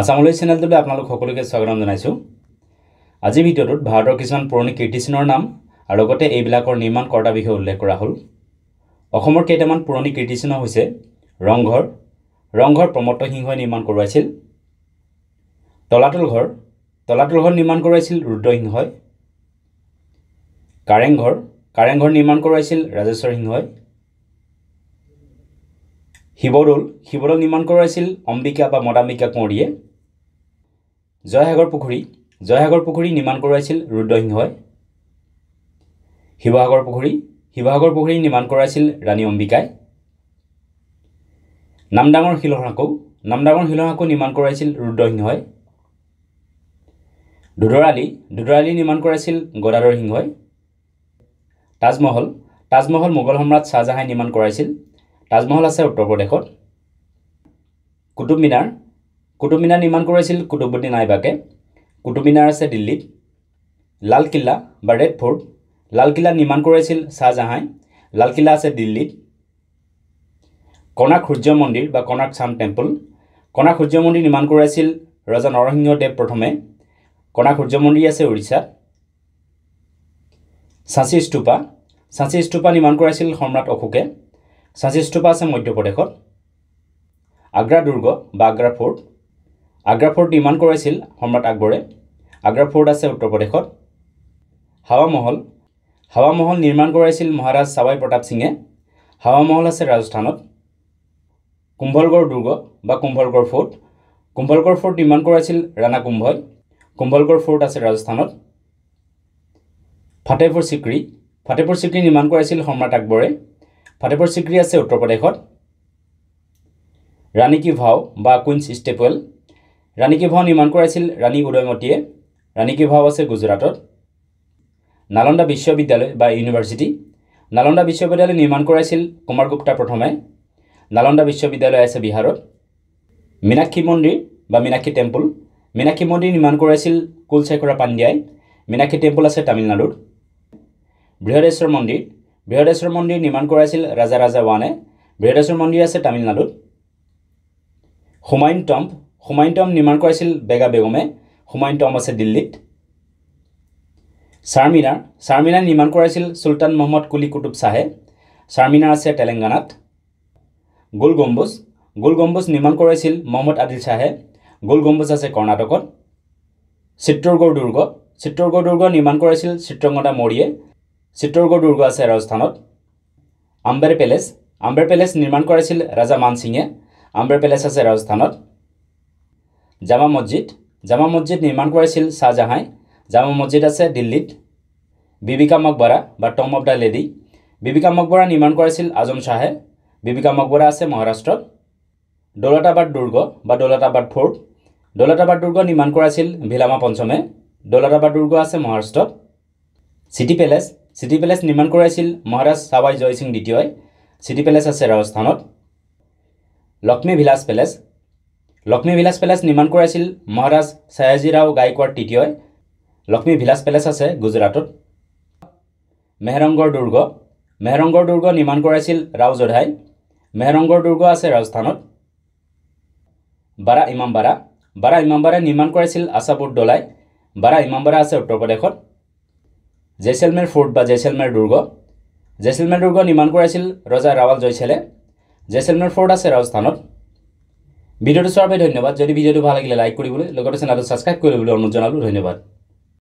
আসামলৈ চেনেলটোলৈ আপোনালোক সকলোকে স্বাগতম জনাইছোঁ আজিৰ ভিডিঅ'টোত ভাৰতৰ কিছুমান পুৰণি কীৰ্তিচিহ্নৰ নাম আৰু লগতে এইবিলাকৰ নিৰ্মাণ কৰ্তাৰ বিষয়ে উল্লেখ কৰা হ'ল অসমৰ কেইটামান পুৰণি কীৰ্তিচিহ্ন হৈছে ৰংঘৰ ৰংঘৰ প্ৰমত্ত সিংহই নিৰ্মাণ কৰোৱাইছিল তলাতল ঘৰ তলাতল ঘৰ নিৰ্মাণ কৰোৱাইছিল ৰুদ্ৰসিংহই কাৰেংঘৰ কাৰেংঘৰ নিৰ্মাণ কৰোৱাইছিল ৰাজেশ্বৰ সিংহই শিৱদৌল শিৱদৌল নিৰ্মাণ কৰাইছিল অম্বিকা বা মদাম্বিকা কোঁৱৰীয়ে জয়সাগৰ পুখুৰী জয়সাগৰ পুখুৰী নিৰ্মাণ কৰাইছিল ৰুদ্ৰসিংহই শিৱসাগৰ পুখুৰী শিৱসাগৰ পুখুৰী নিৰ্মাণ কৰাইছিল ৰাণী অম্বিকাই নামডাঙৰ শিলসাঁকো নামডাঙৰ শিলসাঁকো নিৰ্মাণ কৰাইছিল ৰুদ্ৰসিংহই আলি দুদৰালি আলি নিৰ্মাণ কৰাইছিল গদাধৰ সিংহই তাজমহল তাজমহল মোগল সম্ৰাট শ্বাহজাহাই নিৰ্মাণ কৰাইছিল তাজমহল আছে উত্তৰ প্ৰদেশত কুটুব মিনাৰ কুটুব মিনাৰ নিৰ্মাণ কৰিছিল কুটুবুদ্দিন আইবাকে কুটুব মিনাৰ আছে দিল্লীত লালকিল্লা বা ৰেড ফৰ্ট লালকিল্লা নিৰ্মাণ কৰিছিল শ্বাহজাহাই লালকিল্লা আছে দিল্লীত কণাক সূৰ্য মন্দিৰ বা কণাক চাম টেম্পল কণাক সূৰ্য মন্দিৰ নিৰ্মাণ কৰাইছিল ৰজা নৰসিংহ দেৱ প্ৰথমে কণাক সূৰ্য মন্দিৰ আছে উৰিষ্যাত চাঁচী স্তূপা চাঁচী স্তূপা নিৰ্মাণ কৰাইছিল সম্ৰাট অশোকে চাঁচিস্তুপা আছে মধ্যপ্ৰদেশত আগ্ৰা দুৰ্গ বা আগ্ৰা ফৰ্ট আগ্ৰা ফৰ্ট নিৰ্মাণ কৰাইছিল সম্ৰাট আকবৰে আগ্ৰা ফৰ্ট আছে উত্তৰ প্ৰদেশত হাৱামহল হাৱামহল নিৰ্মাণ কৰাইছিল মহাৰাজ ছাৱাই প্ৰতাপ সিঙে হাৱামহল আছে ৰাজস্থানত কুম্ভলগড় দুৰ্গ বা কুম্ভলগড় ফৰ্ট কুম্ভলগড় ফৰ্ট নিৰ্মাণ কৰাইছিল ৰাণা কুম্ভই কুম্ভলগড় ফৰ্ট আছে ৰাজস্থানত ফাটেপুৰ চিক্ৰী ফাটেপুৰ চিক্ৰী নিৰ্মাণ কৰাইছিল সম্ৰাট আকবৰে ফাটেপৰ চিক্ৰী আছে উত্তৰ প্ৰদেশত ৰাণী কি ভাও বা কুইন্স ষ্টেপুৱেল ৰাণী কি ভাও নিৰ্মাণ কৰাইছিল ৰাণী উদয়মতীয়ে ৰাণী কি ভাও আছে গুজৰাটত নালন্দা বিশ্ববিদ্যালয় বা ইউনিভাৰ্চিটি নালন্দা বিশ্ববিদ্যালয় নিৰ্মাণ কৰাইছিল কুমাৰ গুপ্তা প্ৰথমে নালন্দা বিশ্ববিদ্যালয় আছে বিহাৰত মীনাক্ষী মন্দিৰ বা মীনাক্ষী টেম্পল মীনাক্ষী মন্দিৰ নিৰ্মাণ কৰাইছিল কুলচেখৰা পাণ্ডিয়াই মীনাক্ষী টেম্পল আছে তামিলনাডুত বৃহদেশ্বৰ মন্দিৰ বৃহদেশ্বৰ মন্দিৰ নিৰ্মাণ কৰাইছিল ৰাজা ৰাজা ৱানে বৃহদেশ্বৰ মন্দিৰ আছে তামিলনাডুত হুমায়ুন টম্প হুমায়ুন টম্প নিৰ্মাণ কৰাইছিল বেগা বেগমে হুমায়ুন টম্প আছে দিল্লীত চাৰমিনাৰ চাৰমিনাৰ নিৰ্মাণ কৰাইছিল চুলতান মহম্মদ কুলি কুটুব শ্বাহে চাৰমিনাৰ আছে তেলেংগানাত গোল গম্বুজ গোল গম্বুজ নিৰ্মাণ কৰাইছিল মহম্মদ আদিল শ্বাহে গোল গম্বুজ আছে কৰ্ণাটকত চিত্ৰগড় দুৰ্গ চিত্ৰগড় দুৰ্গ নিৰ্মাণ কৰাইছিল চিত্ৰংগতা মৌৰিয়ে চিত্তৰগড় দুৰ্গ আছে ৰাজস্থানত আম্বেৰ পেলেচ আম্বেৰ পেলেচ নিৰ্মাণ কৰাইছিল ৰাজা মানসিঙে আম্বেৰ পেলেচ আছে ৰাজস্থানত জামা মছজিদ জামা মছজিদ নিৰ্মাণ কৰাইছিল শ্বাহজাহাই জামা মছজিদ আছে দিল্লীত বিবিকা মকবৰা বা tomb of the lady Bibi Ka Maqbara নিৰ্মাণ কৰাইছিল আজম শ্বাহে বিবিকা মকবৰা আছে মহাৰাষ্ট্ৰত দৌলতাবাদ দুৰ্গ বা দৌলতাবাদ ফৰ্ট দৌলতাবাদ দুৰ্গ নিৰ্মাণ কৰাইছিল ভিলামা পঞ্চমে দৌলতাবাদ দুৰ্গ আছে মহাৰাষ্ট্ৰত চিটি পেলেচ চিটি পেলেচ নিৰ্মাণ কৰাইছিল মহাৰাজ চাবাই জয় সিং দ্বিতীয়ই চিটি পেলেচ আছে ৰাজস্থানত লক্ষ্মী ভিলাজ পেলেচ লক্ষ্মী ভিলাচ পেলেচ নিৰ্মাণ কৰাইছিল মহাৰাজ চায়াজীৰাও গাইকোৱাড় তৃতীয়ই লক্ষ্মী ভিলাচ পেলেচ আছে গুজৰাটত মেহৰংগৰ দুৰ্গ মেহৰংগৰ দুৰ্গ নিৰ্মাণ কৰাইছিল ৰাও জধাই মেহৰংগৰ দুৰ্গ আছে ৰাজস্থানত বাৰা ইমামবাৰা বাৰা ইমামবাৰা নিৰ্মাণ কৰাইছিল আশাপুৰ দলাই বাৰা ইমামবাৰা আছে উত্তৰ প্ৰদেশত জেইচেলমেৰ ফৰ্ট বা জেইচেলমেৰ দুৰ্গ জেইচেলমেৰ দুৰ্গ নিৰ্মাণ কৰাইছিল ৰজা ৰাৱাল জয়চেলে জেইচেলমেৰ ফৰ্ট আছে ৰাজস্থানত ভিডিঅ'টো চোৱাৰ বাবে ধন্যবাদ যদি ভিডিঅ'টো ভাল লাগিলে লাইক কৰিবলৈ লগতে চেনেলটো ছাবস্ক্ৰাইব কৰিবলৈ অনুৰোধ জনালোঁ ধন্যবাদ